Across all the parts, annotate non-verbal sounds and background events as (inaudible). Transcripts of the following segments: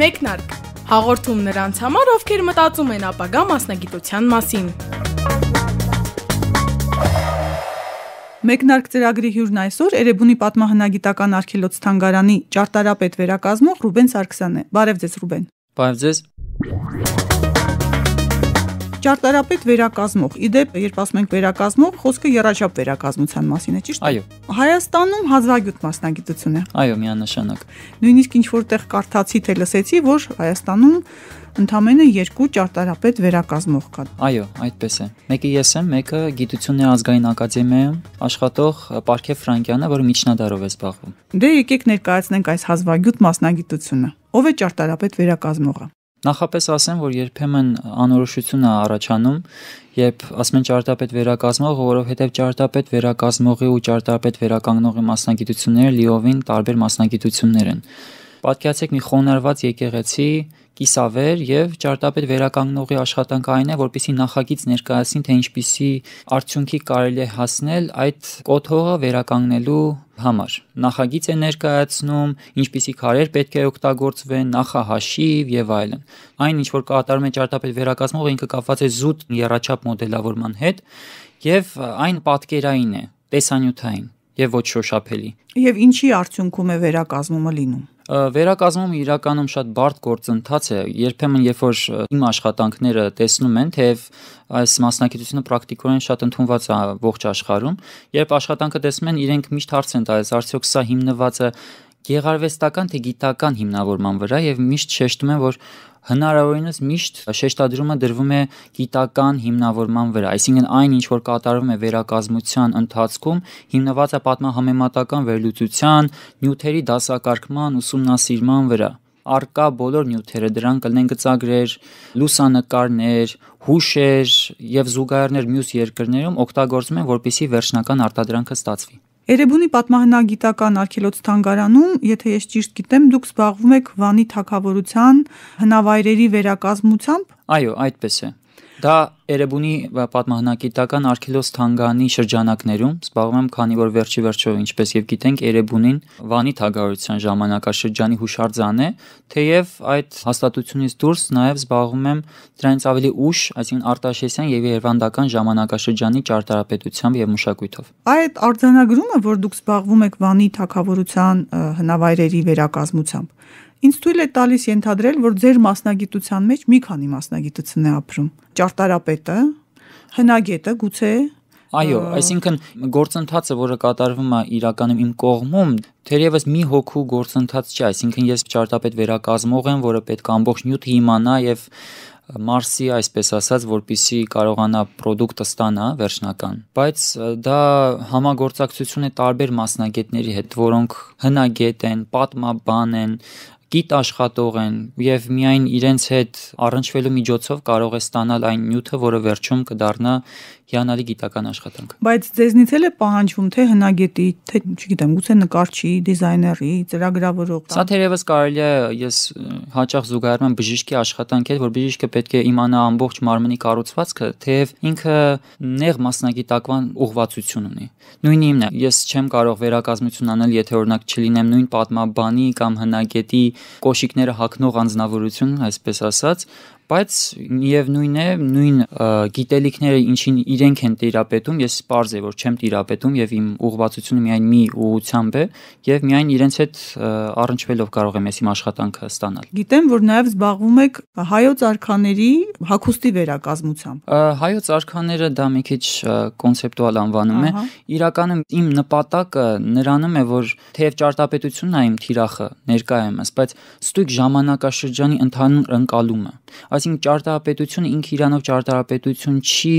Մեկնարկ հաղորդում նրանց համար, ովքեր մտածում են ապագա մասնագիտության մասին։ Մեկնարկ ծրագրի հյուրն այսօր Էրեբունի պատմահնագիտական արխիվոց թանգարանի ճարտարապետ վերակազմող Ռուբեն Սարգսյանն է։ Բարև ձեզ Ռուբեն։ Բարև ձեզ ճարտարապետ վերակազմող։ Իդեպ, երբ ասում ենք վերակազմող, խոսքը երաչապ վերակազմության մասին է, ճիշտ։ Այո։ Հայաստանում հազվագյուտ մասնագիտություն է։ Այո, միանշանակ։ Նույնիսկ ինչ որտեղ կարդացի թե լսեցի, որ Հայաստանում ընդամենը երկու ճարտարապետ վերակազմող կա։ Այո, այդպես է։ Մեկը ես եմ, մեկը Գիտությունների ազգային ակադեմիայում աշխատող Պարքև Ֆրանկյանը, որը միջնադարով է զբաղվում։ Դե եկեք ներկայացնենք այս հազվագյուտ մասնագիտությունը։ Ո՞վ է ճարտարապետ վերակազմողը։ Նախապես ասեմ, որ երբեմն անորոշություն է առաջանում, երբ ասում են ճարտարապետ վերակազմող, որովհետև ճարտարապետ վերակազմողի ու ճարտարապետ վերականգնողի մասնագիտությունները լիովին տարբեր մասնագիտություններ են։ Պատկերացեք մի խոնարհված եկեղեցի, կիսավեր եւ ճարտարապետ վերականգնողի աշխատանքը այն է, որպիսի նախագիծ ներկայացնի, թե ինչպիսի արդյունքի կարելի է հասնել այդ կոթողը վերականգնելու համար։ Նախագիծ է ներկայացնում, ինչպիսի քարեր պետք է օգտագործվեն, նախահաշիվ եւ այլն։ Այն ինչ որ կատարում է ճարտարապետ վերակազմողը ինքը կապված է զուտ երաչափ մոդելավորման հետ եւ այն պատկերային է, տեսանյութային եւ ոչ շոշափելի։ Եվ ինչի արդյունքում է վերակազմումը լինում վերակազմում իրականում շատ բարդ գործընթաց է երբեմն երբ որ իմ աշխատանքները տեսնում են թեև այս մասնակցությունը պրակտիկորեն շատ ընդունված է ողջ աշխարհում երբ աշխատանքը տեսնում են իրենք միշտ հարց են տալիս արդյոք սա հիմնված է գեղարվեստական թե գիտական հիմնավորման վրա եւ միշտ շեշտում են, որ հնարավորինս միշտ շեշտադրումը դրվում է գիտական հիմնավորման վրա, այսինքն այն ինչ որ կատարվում է վերակազմության ընթացքում, հիմնված է պատմահամեմատական վերլուծության, նյութերի դասակարգման, ուսումնասիրման վրա արկա բոլոր նյութերը դրան կլնեն գծագրեր, լուսանկարներ, հուշեր եւ զուգահեռներ մյուս երկրներում օգտագործում են որպիսի վերջնական արտադրանքը ստացվի։ Էրեբունի պատմահնագիտական արքելոց թանգարանում, եթե ես ճիշտ գիտեմ, դուք զբաղվում եք Վանի թակավորության հնավայրերի վերակազմությամբ։ Այո, այդպես է։ Դա Էրեբունի պատմահնակիտական Արքիլոս Թանգանի շրջանակներում զբաղվում եմ, քանի որ վերջի վերջով ինչպես եւ գիտենք, Էրեբունին Վանի թագավորության ժամանակաշրջանի հուշարձան է, թեև այդ հաստատությունից դուրս նաեւ զբաղվում եմ դրանից ավելի ուշ, այսինքն Արտաշեսյան եւ Երևանդական ժամանակաշրջանի ճարտարապետությամբ եւ մշակույթով։ Այդ արձանագրումը, որ դուք զբաղվում եք Վանի թագավորության հնավայրերի վերակազմությամբ, Ինչ թույլ է տալիս ենթադրել, որ ձեր մասնագիտության մեջ մի քանի մասնագիտություն է ապրում։ Ճարտարապետ գետը, հնագետը գուցե Այո, այսինքն գործընթացը, որը կատարվում է իրականում իմ կողմում, թերևս մի հոգու գործընթաց չէ, այսինքն ես ճարտարապետ վերակազմող եմ, որը պետք է ամբողջ նյութը իմանա եւ մարսի, այսպես ասած, որպիսի կարողանա product-ը ստանա վերջնական։ Բայց դա համագործակցություն է տարբեր մասնագետների հետ, որոնք հնագետ են, պատմաբան են, գիտ աշխատող են եւ միայն իրենց հետ առնչվելու միջոցով կարող է ստանալ այն նյութը, որը վերջում կդառնա հիանալի գիտական աշխատանք։ Բայց ձեզնից էլ է պահանջվում թե հնագետի, թե չգիտեմ, գուցե նկարչի, դիզայների, ծրագրավորող։ Սա թերևս կարելի է ես հաճախ զուգահեռում եմ բժիշկի աշխատանքին, որ բժիշկը պետք է իմանա ամբողջ մարմնի կառուցվածքը, թեև ինքը նեղ մասնագիտական ուղղվածություն ունի։ Նույնն իմն է, ես չեմ կարող վերակազմություն անել, եթե օրինակ չլինեմ նույն պատմաբանի կամ հնագետի կոշիկները հակնող անznավորություն, այսպես ասած, բայց միևնույն է նույն գիտելիքները ինչին իրենք են տիրապետում ես པարզ է որ չեմ տիրապետում եւ իմ ուղղվածությունը միայն մի ուղությամբ է եւ միայն իրենց հետ առնչվելով կարող եմ ես իմ աշխատանքը ստանալ գիտեմ որ նաեւ զբաղվում եք հայոց արքաների հակոստի վերակազմությամբ հայոց արքաները դա մի քիչ կոնցեպտուալ անվանում է իրականում իմ նպատակը նրանում է որ թեև ճարտարապետությունն է իմ թիրախը ներկայումս բայց ստույգ ժամանակաշրջանի ընդհանուր ընկալումը Այսինքն ճարտարապետությունը ինքը իրանով ճարտարապետություն չի,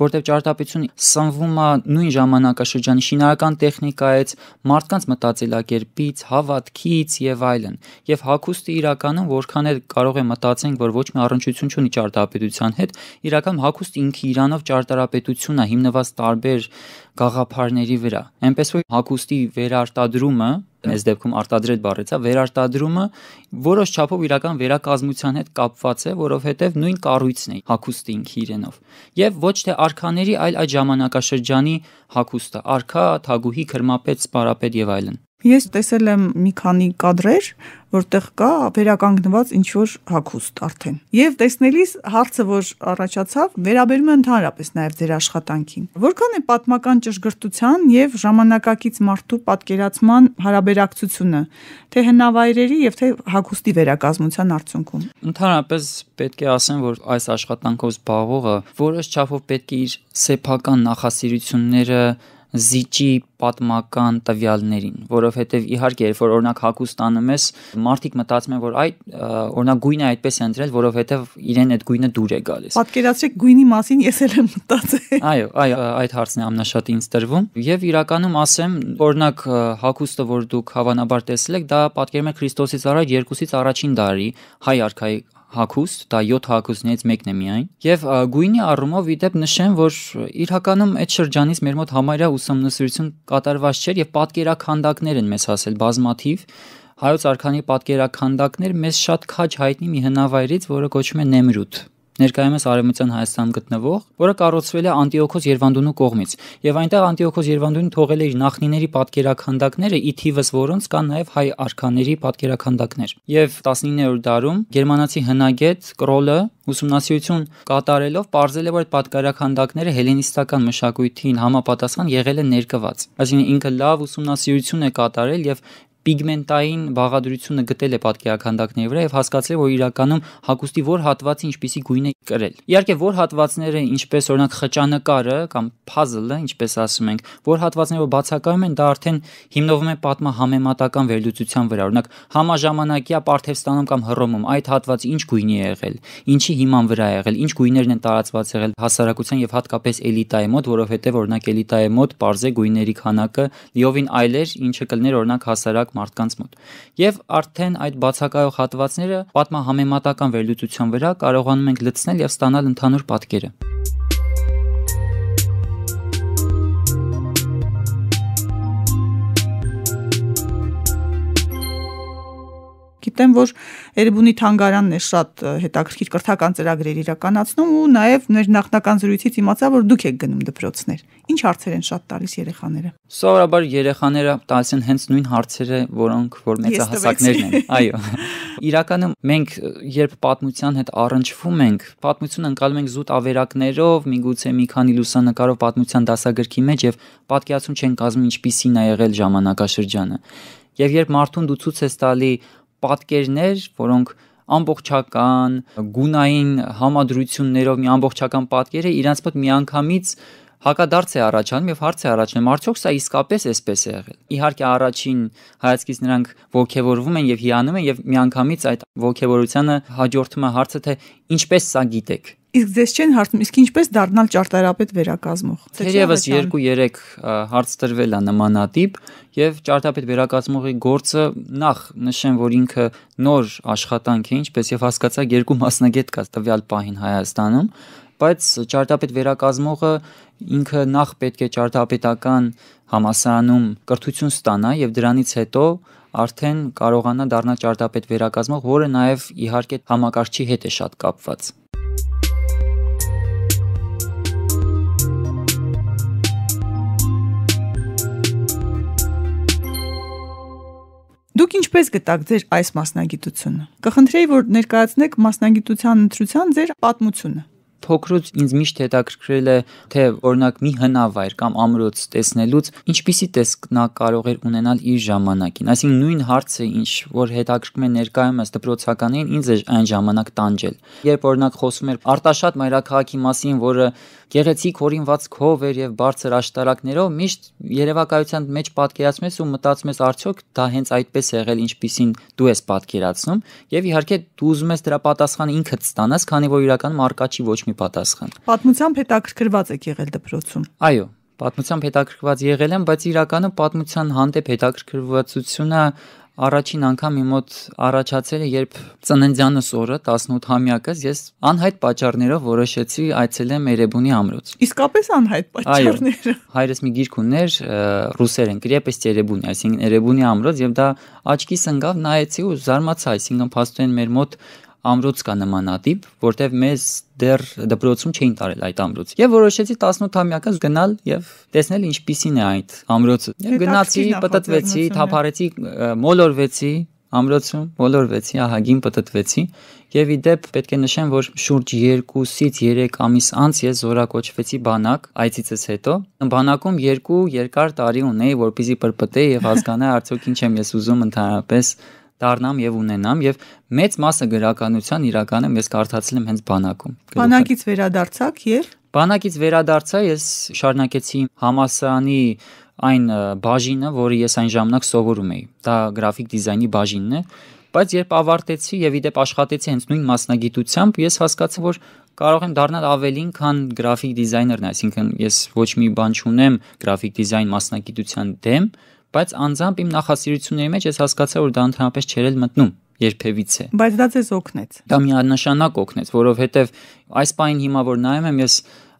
որտեղ ճարտարապետությունը սնվում է նույն ժամանակաշրջանի շինարական տեխնիկայից, մարդկանց մտածելակերպից, հավատքից եւ այլն։ Եվ հակոստը իրականում որքան էլ կարող է մտածենք, որ ոչ մի առնչություն չունի ճարտարապետության հետ, իրական հակոստը ինքը իրանով ճարտարապետությունն է հիմնված տարբեր գաղափարների վրա։ Էնպես որ հակոստի վերարտադրումը այս դեպքում արտադրել բառեցա վերարտադրումը որոշ չափով իրական վերակազմության հետ կապված է, որովհետև նույն կառույցն է հակուստը ինքը իրենով։ Եվ ոչ թե արքաների, այլ այդ ժամանակաշրջանի հակուստը՝ արքա, թագուհի, քրմապետ, սպարապետ եւ այլն։ Ես տեսել եմ մի քանի կադրեր, որտեղ կա վերականգնված ինչ որ հակուստ արդեն։ Եվ տեսնելիս հարցը, որ առաջացավ, վերաբերում է ընդհանրապես նաև ձեր աշխատանքին։ Որքան է պատմական ճշգրտության եւ ժամանակակից մարդու պատկերացման հարաբերակցությունը, թե հնավայրերի եւ թե հակուստի վերակազմության արդյունքում։ Ընդհանրապես պետք է ասեմ, որ այս աշխատանքով զբաղվողը որոշ չափով պետք է իր սեփական նախասիրությունները զիջի պատմական տվյալներին, որովհետև իհարկե, երբ որ օրինակ հակուս տանում ես, մարդիկ մտածում են, որ այդ օրինակ գույնը այդպես է ընտրել, որովհետև իրեն այդ գույնը դուր է գալիս։ Պատկերացրեք գույնի մասին ես էլ եմ մտածել։ Այո, այո, այդ հարցն է ամնաշատ ինձ տրվում, եւ իրականում ասեմ, օրինակ հակուստը, որ դուք հավանաբար տեսել եք, դա պատկերում է Քրիստոսից առաջ 2-ից առաջին դարի հայ արքայի հագուստ, դա 7 հագուստներից մեկն է միայն, եւ գույնի առումով ի դեպ նշեմ, որ իրականում այդ շրջանից մեր մոտ համարյա ուսումնասիրություն կատարված չէր եւ պատկերաքանդակներ են մեզ հասել բազմաթիվ հայոց արքանի պատկերաքանդակներ մեզ շատ քաջ հայտնի մի հնավայրից, որը կոչվում է Նեմրուտ ներկայումս արևմտյան Հայաստանում գտնվող, որը կառուցվել է Անտիոքոս Երվանդունու կողմից, եւ այնտեղ Անտիոքոս Երվանդունին թողել է իր նախնիների պատկերաքանդակները, ի թիվս որոնց կան նաեւ հայ արքաների պատկերաքանդակներ։ Եվ 19-րդ դարում գերմանացի հնագետ Կրոլը ուսումնասիրություն կատարելով ողջել է որ այդ պատկերաքանդակները հելենիստական մշակույթին համապատասխան եղել են ներկված։ Այսինքն ինքը լավ ուսումնասիրություն է կատարել եւ պիգմենտային բաղադրությունը գտել է պատկերականդակների վրա եւ հասկացել է, որ իրականում հագուստի որ հատվածը ինչպիսի գույն է կրել։ Իհարկե, որ հատվածները, ինչպես օրինակ խճանկարը կամ puzzle-ը, ինչպես ասում ենք, որ հատվածները որ բացակայում են, դա արդեն հիմնվում է պատմահամեմատական վերլուծության վրա։ Օրինակ, համաժամանակյա Պարթևստանում կամ Հռոմում այդ հատվածը ինչ գույնի է եղել, ինչի հիման վրա է եղել, ինչ գույներն են տարածված եղել հասարակության եւ հատկապես էլիտայի մոտ, որովհետեւ օրինակ էլիտայի մոտ parze գույների քանակը լիովին այլ էր, ինչը կլներ օրինակ հասարակ մարդկանց մոտ։ Եվ արդեն այդ բացակայող հատվածները պատմահամեմատական վերլուծության վրա կարողանում ենք լցնել եւ ստանալ ընդհանուր պատկերը։ գիտեմ, որ Էրեբունի թանգարանն է շատ հետաքրքիր կրթական ծրագրեր իրականացնում ու նաև մեր նախնական զրույցից իմացա, որ դուք եք գնում դպրոցներ։ Ինչ հարցեր են շատ տալիս երեխաները։ Սովորաբար երեխաները տալիս են հենց նույն հարցերը, որոնք որ մեծահասակներն են։ Այո։ Իրականում մենք երբ պատմության հետ առնչվում ենք, պատմությունը ընկալում ենք զուտ ավերակներով, միգուցե մի քանի լուսանկարով պատմության դասագրքի մեջ եւ պատկերացում չեն կազմում ինչպիսին է եղել ժամանակաշրջանը։ Եվ երբ մարդուն դու ցույց ես տալի պատկերներ, որոնք ամբողջական, գունային համադրություններով մի ամբողջական պատկեր է, իրանց մոտ միանգամից հակադարձ է առաջանում եւ հարց է առաջանում արդյոք սա իսկապես էսպես է եղել իհարկե առաջին հայացքից նրանք ողքեվորվում են եւ հիանում են եւ միանգամից այդ ողքեվորությանը հաջորդում է հարցը թե ինչպես սա գիտեք Իսկ ձեզ չեն հարցնում, իսկ ինչպես դառնալ ճարտարապետ վերակազմող։ Թերևս 2-3 հարց տրվել է նմանատիպ եւ ճարտարապետ վերակազմողի գործը նախ նշեմ, որ ինքը նոր աշխատանք է, ինչպես եւ հասկացա երկու մասնագետ կա տվյալ պահին Հայաստանում, բայց ճարտարապետ վերակազմողը ինքը նախ պետք է ճարտարապետական համասարանում կրթություն ստանա եւ դրանից հետո արդեն կարողանա դառնալ ճարտարապետ վերակազմող, որը նաեւ իհարկե համակարգչի հետ է շատ կապված։ Դուք ինչպես գտաք ձեր այս մասնագիտությունը։ Կխնդրեի, որ ներկայացնեք մասնագիտության ընտրության ձեր պատմությունը փոքրուց ինձ միշտ հետաքրքրել է, թե օրինակ մի հնավայր կամ ամրոց տեսնելուց ինչպիսի տեսք նա կարող էր ունենալ իր ժամանակին։ Այսինքն նույն հարցը, ինչ որ հետաքրքրում է ներկայումս դպրոցականին, ինձ էր այն ժամանակ տանջել։ Երբ օրինակ խոսվում էր Արտաշատ մայրաքաղաքի մասին, որը գեղեցիկ հորինված քովեր եւ բարձր աշտարակներով միշտ երևակայության մեջ պատկերացում ես ու մտածում ես արդյոք դա հենց այդպես է եղել ինչպիսին դու ես պատկերացնում եւ իհարկե դու ուզում ես դրա պատասխանը ինքդ ստանաս, քանի որ իրականում արկա չի ոչ մի պատասխան։ Պատմությամբ հետաքրքրված եք եղել դպրոցում։ Այո, պատմությամբ հետաքրքրված եղել եմ, բայց իրականում պատմության հանդեպ հետաքրքրվածությունը Առաջին անգամ իմ մոտ առաջացել է, երբ ծննդյանս օրը 18-համյակս ես անհայտ պատճառներով որոշեցի այցելեմ Էրեբունի ամրոց։ Իսկապես անհայտ պատճառները։ Հայրս մի գիրք ուներ ռուսերեն «Крепость Էրեբունի», այսինքն Էրեբունի ամրոց, եւ դա աչքիս ընկավ, նայեցի ու զարմացա, այսինքն փաստորեն մեր մոտ ամրոց կա նմանատիպ, որտեղ մեզ դեռ դպրոցում չէին տարել այդ ամրոց։ Եվ որոշեցի 18-ամյակս գնալ եւ տեսնել ինչպիսին է այդ ամրոցը։ Եվ գնացի, պատտվեցի, թափարեցի, մոլորվեցի ամրոցում, մոլորվեցի, ահագին պատտվեցի Եվ իդեպ պետք է նշեմ, որ շուրջ 2-ից 3 ամիս անց ես զորակոչվեցի բանակ այցիցս հետո։ Բանակում 2 երկար տարի ունեի, որպեսզի պրպտեի եւ հասկանայի արդյոք ինչ եմ ես ուզում ընդհանրապես դառնամ եւ ունենամ եւ մեծ մասը գրականության իրականը ես կարդացել եմ հենց բանակում։ Բանակից վերադարձաք եւ Բանակից վերադարձա ես շարունակեցի համասանի այն բաժինը, որը ես այն ժամանակ սովորում էի։ Դա գրաֆիկ դիզայնի բաժինն է, բայց երբ ավարտեցի եւ ի դեպ աշխատեցի հենց նույն մասնագիտությամբ, ես հասկացա, որ կարող եմ դառնալ ավելին, քան գրաֆիկ դիզայներն, այսինքն ես ոչ մի բան չունեմ գրաֆիկ դիզայն մասնագիտության դեմ, բայց անձամբ իմ նախասիրությունների մեջ ես հասկացա, որ դա ընդհանրապես չէր էլ մտնում երբևիցե։ Բայց դա ձեզ օգնեց։ Դա միանշանակ օգնեց, որովհետև այս պայն հիմա որ նայում եմ, ես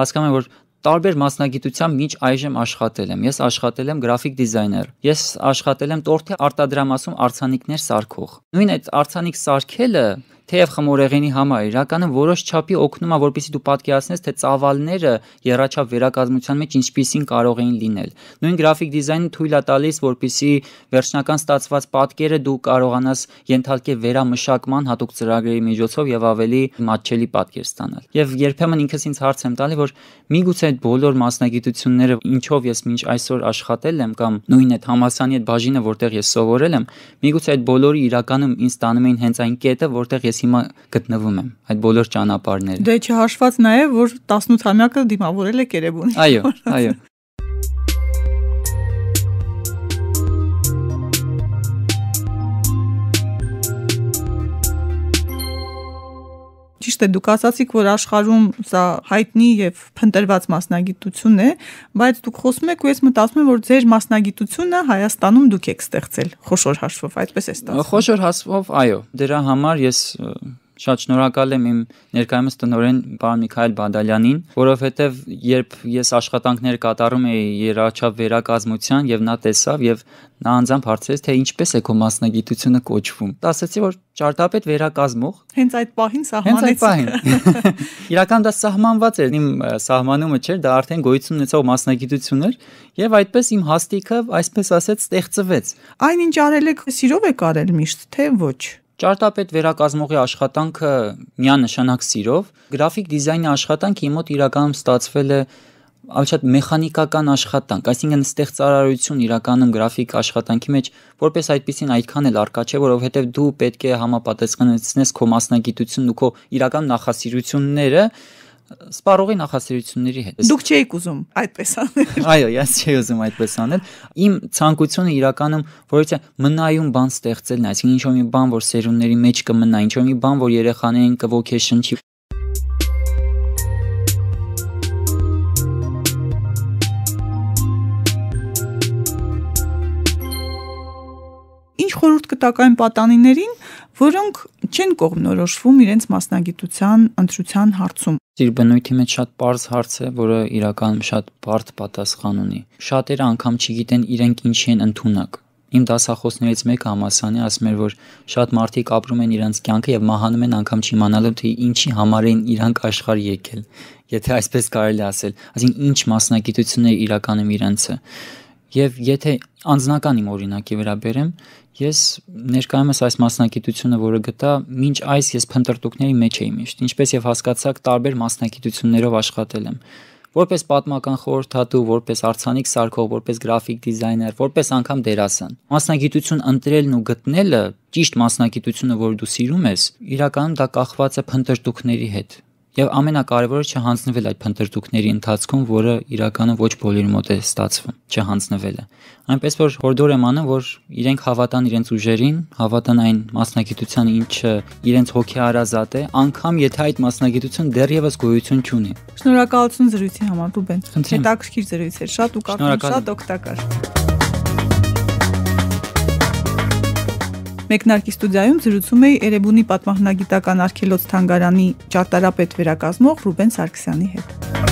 հասկանում եմ, որ տարբեր մասնագիտությամբ միջ այժմ աշխատել եմ։ Ես աշխատել եմ գրաֆիկ դիզայներ։ Ես աշխատել եմ տորթի արտադրամասում արցանիկներ սարքող։ Նույն այդ արցանիկ սարքելը թեև խմորեղենի համար իրականում որոշ չափի օգնում է, որպեսզի դու պատկերացնես, թե ծավալները երաչափ վերակազմության մեջ ինչպիսին կարող էին լինել։ Նույն գրաֆիկ դիզայնը թույլ է տալիս, որպեսզի վերջնական ստացված պատկերը դու կարողանաս ենթարկել վերամշակման հատուկ ծրագրերի միջոցով եւ ավելի մատչելի պատկեր ստանալ։ Եվ երբեմն ինքս ինձ հարց եմ տալի, որ միգուցե այդ բոլոր մասնագիտությունները, ինչով ես մինչ այսօր աշխատել եմ կամ նույն այդ համասանի այդ բաժինը, որտեղ ես սովորել եմ, միգուցե այդ բոլորը իրականում ինձ տանում էին հենց այն կետը, որտեղ ես ես հիմա գտնվում եմ, այդ բոլոր ճանապարհները։ Դե չհաշված նաև որ 18-ամյակը դիմավորել է Կերեբունի։ Այո, այո։ Ճիշտ է, դուք ասացիք, որ աշխարհում սա հայտնի եւ փնտրված մասնագիտություն է, բայց դուք խոսում եք ու ես մտածում եմ, որ ձեր մասնագիտությունը Հայաստանում դուք եք ստեղծել խոշոր հաշվով, այդպես է ստացվում։ Խոշոր հաշվով, այո։ Դրա համար ես Շատ շնորհակալ եմ իմ ներկայումս տնորեն պարոն Միքայել Բադալյանին, որովհետև երբ ես աշխատանքներ կատարում էի երաչավ վերակազմության եւ նա տեսավ եւ նա անձամբ հարցրեց թե ինչպես է քո մասնագիտությունը կոչվում։ Դասեցի որ ճարտարապետ վերակազմող։ Հենց այդ պահին սահմանեց։ Հենց այդ պահին։ (laughs) Իրական դա սահմանված էր, իմ սահմանումը չէր, դա արդեն գոյություն ունեցող մասնագիտություն էր եւ այդպես իմ հաստիկը այսպես ասած ստեղծվեց։ Այնինչ արել եք, սիրով եք արել միշտ, թե ոչ։ Ճարտարապետ վերակազմողի աշխատանքը միանշանակ սիրով, գրաֆիկ դիզայնի աշխատանքը իմ մոտ իրականում ստացվել է շատ մեխանիկական աշխատանք, այսինքն ստեղծարարություն իրականում գրաֆիկ աշխատանքի մեջ որպես այդպեսին այդքան էլ առկա չէ, որովհետև դու պետք է համապատասխանեցնես քո մասնագիտությունն ու քո իրական նախասիրությունները սպառողի նախասիրությունների հետ։ Դուք չէիք ուզում այդպես անել։ (laughs) Այո, ես չէի ուզում այդպես անել։ Իմ ցանկությունը իրականում որովհետեւ մնայուն բան ստեղծելն է, այսինքն ինչ-որ մի բան, որ սերունդների մեջ կմնա, ինչ-որ մի բան, որ երեխաներին կոգեշնչի, ինչ խորհուրդ կտակ այն պատանիներին, որոնք չեն կողմնորոշվում իրենց մասնագիտության ընտրության հարցում։ Իր բնույթի մեջ շատ པարզ հարց է, որը իրականում շատ բարդ պատասխան ունի։ Շատերը անգամ չգիտեն իրենք ինչ են ընդունակ։ Իմ դասախոսներից մեկը համասանի ասում էր, որ շատ մարդիկ ապրում են իրանց կյանքը եւ մահանում են անգամ չիմանալով թե ինչի համար են իրանք աշխարհ եկել։ Եթե այսպես կարելի ասել, այսինքն ինչ մասնագիտություն է իրականում իրենցը։ Եվ եթե անձնական իմ օրինակի վրա բերեմ, ես ներկայումս այս մասնակիտությունը, որը գտա, ոչ այս ես փնտրտուքների մեջ էի միշտ, ինչպես եւ հասկացաք, տարբեր մասնակիտություններով աշխատել եմ որպես պատմական խորհրդատու, որպես արցանիկ սարքող, որպես գրաֆիկ դիզայներ, որպես անգամ դերասան։ Մասնագիտություն ընտրելն ու գտնելը, ճիշտ մասնագիտությունը, որ դու սիրում ես, իրականում դա կախված է փնտրտուքների հետ։ Եվ ամենակարևորը չհանձնվել այդ փնտրտուքների ընթացքում, որը իրականում ոչ բոլորի մոտ է ստացվում, չհանձնվելը։ Այնպես որ հորդոր եմ անում, որ իրենք հավատան իրենց ուժերին, հավատան այն մասնագիտության, ինչը իրենց հոգի հարազատ է, անկամ եթե այդ մասնագիտությունը դեռևս գոյություն չունի։ Շնորհակալություն զրույցի համար, Ռուբեն։ Հետաքրքիր զրույց էր, շատ ու կարևոր, շատ օգտակար։ Մեկնարկի ստուդիայում զրուցում էի Էրեբունի պատմահնագիտական արքելոց թանգարանի ճարտարապետ վերակազմող Ռուբեն Սարգսյանի հետ։